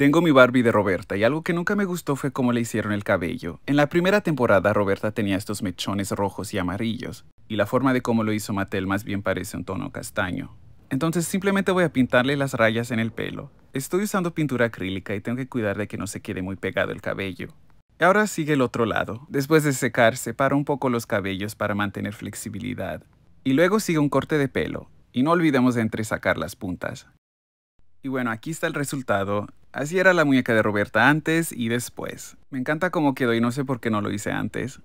Tengo mi Barbie de Roberta y algo que nunca me gustó fue cómo le hicieron el cabello. En la primera temporada Roberta tenía estos mechones rojos y amarillos, y la forma de cómo lo hizo Mattel más bien parece un tono castaño. Entonces simplemente voy a pintarle las rayas en el pelo. Estoy usando pintura acrílica y tengo que cuidar de que no se quede muy pegado el cabello. Ahora sigue el otro lado. Después de secar, separo un poco los cabellos para mantener flexibilidad. Y luego sigue un corte de pelo. Y no olvidemos de entresacar las puntas. Y bueno, aquí está el resultado. Así era la muñeca de Roberta antes y después. Me encanta cómo quedó y no sé por qué no lo hice antes.